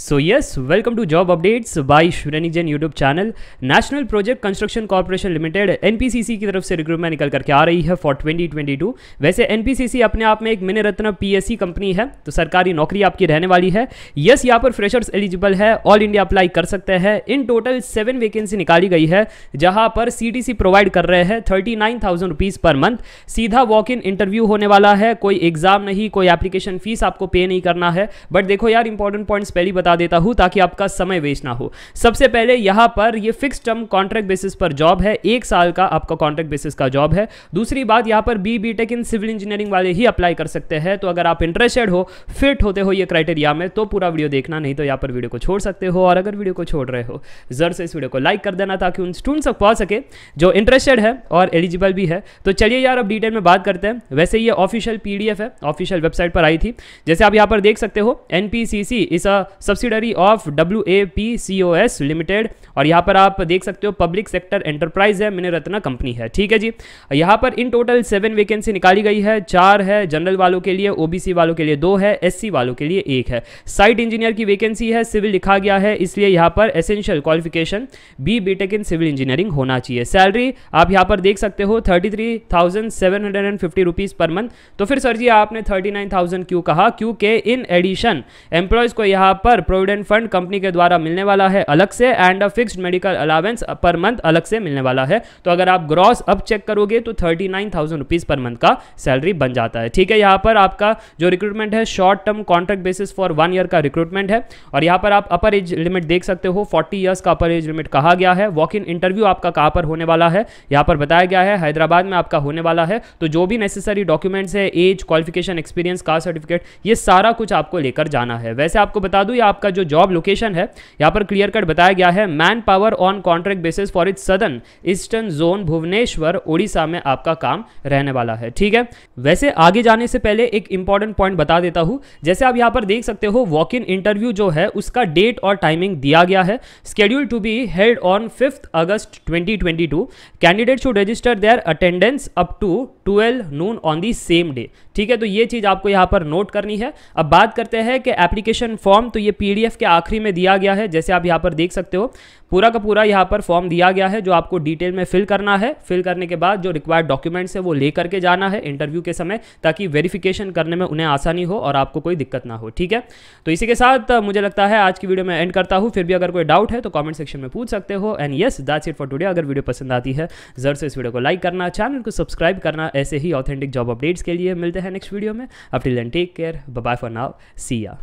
so yes welcome to job updates by Jain YouTube channel National Project Construction Corporation Limited NPCC की तरफ से recruitment निकल करके आ रही है फॉर 2022 वैसे एनपीसीसी अपने आप में एक मिनी रत्न पीएससी कंपनी है तो सरकारी नौकरी आपकी रहने वाली है यस yes, यहाँ पर फ्रेशर्स एलिजिबल है ऑल इंडिया अप्लाई कर सकते हैं इन टोटल सेवन वैकेंसी निकाली गई है जहाँ पर सी प्रोवाइड कर रहे हैं thirty nine thousand rupees per month सीधा वॉक इन इंटरव्यू होने वाला है कोई एग्जाम नहीं कोई एप्लीकेशन फीस आपको पे नहीं करना है बट देखो यार इंपॉर्टेंट पॉइंट्स पहली बता देता हूं ताकि आपका समय वेस्ट ना हो सबसे पहले यहां पर ये फिक्स टर्म कॉन्ट्रैक्ट बेसिस पर जॉब है एक साल का आपका कॉन्ट्रैक्ट बेसिस का जॉब है दूसरी बात यहां पर B B tech in civil engineering वाले ही अप्लाई कर सकते हैं तो अगर आप इंटरेस्टेड हो फिट होते हो ये क्राइटेरिया में तो पूरा वीडियो देखना नहीं तो यहां पर वीडियो को छोड़ सकते हो और अगर वीडियो को छोड़ रहे हो जर से इस वीडियो को लाइक कर देना ताकि उन स्टूडेंट्स तक पहुंच सके जो इंटरेस्टेड है और एलिजिबल भी है तो चलिए यार अब डिटेल में बात करते हैं वैसे ये ऑफिशियल पीडीएफ है ऑफिशियल वेबसाइट पर आई थी जैसे आप यहां पर देख सकते हो an is subsidiary of W A P C O S limited और यहाँ पर आप देख सकते हो पब्लिक सेक्टर एंटरप्राइज है मिनर रत्ना कंपनी है ठीक है जी यहाँ पर इन टोटल सेवन वैकेंसी निकाली गई है चार है जनरल वालों के लिए ओ वालों के लिए दो है एस वालों के लिए एक है साइट इंजीनियर की वैकेंसी है सिविल लिखा गया है इसलिए यहाँ पर essential qualification B B tech in civil engineering होना चाहिए सैलरी आप यहाँ पर देख सकते हो थर्टी पर मंथ तो फिर सर जी आपने थर्टी क्यों कहा क्योंकि इन एडिशन एम्प्लॉयज़ को यहाँ पर प्रोविडेंट फंड कंपनी के द्वारा मिलने वाला है अलग से and a fixed medical allowance per month अलग से मिलने वाला है तो अगर आप ग्रॉस अप चेक करोगे तो thirty nine thousand rupees per month का सैलरी बन जाता है ठीक है यहाँ पर आपका जो रिक्रूटमेंट है short term contract basis for one year का रिक्रूटमेंट है और यहाँ पर आप अपर एज लिमिट देख सकते हो फोर्टी ईयर्स का अपर एज लिमिट कहा गया है वॉक इन इंटरव्यू आपका कहाँ पर होने वाला है यहाँ पर बताया गया है हैदराबाद में आपका होने वाला है तो जो भी नेसेसरी डॉक्यूमेंट्स है age qualification experience caste certificate ये सारा कुछ आपको लेकर जाना है वैसे आपको बता दूँ आपका जो जॉब लोकेशन है यहाँ पर क्लियर कट बताया गया है man power on contract basis for it southern eastern zone Bhubaneswar Orissa में आपका काम रहने वाला है ठीक है वैसे आगे जाने से पहले एक इंपॉर्टेंट पॉइंट बता देता हूँ जैसे आप यहाँ पर देख सकते हो वॉक इन इंटरव्यू जो है उसका डेट और टाइमिंग दिया गया है scheduled to be held on fifth August twenty candidate should register their attendance up to twelve noon on the same day ठीक है तो ये चीज़ आपको यहाँ पर नोट करनी है अब बात करते हैं कि एप्लीकेशन फॉर्म तो ये पी के आखिरी में दिया गया है जैसे आप यहाँ पर देख सकते हो पूरा का पूरा यहाँ पर फॉर्म दिया गया है जो आपको डिटेल में फिल करना है फिल करने के बाद जो रिक्वायर्ड डॉक्यूमेंट्स है वो ले करके जाना है इंटरव्यू के समय ताकि वेरिफिकेशन करने में उन्हें आसानी हो और आपको कोई दिक्कत ना हो ठीक है तो इसी के साथ मुझे लगता है आज की वीडियो में एंड करता हूँ फिर भी अगर कोई डाउट है तो कॉमेंट सेक्शन में पूछ सकते हो and yes that's it for today अगर वीडियो पसंद आती है जरूर से इस वीडियो को लाइक करना चैनल को सब्सक्राइब करना ऐसे ही ऑथेंटिक जॉब अपडेट्स के लिए मिलते हैं नेक्स्ट वीडियो में up till and take care bye for now Siya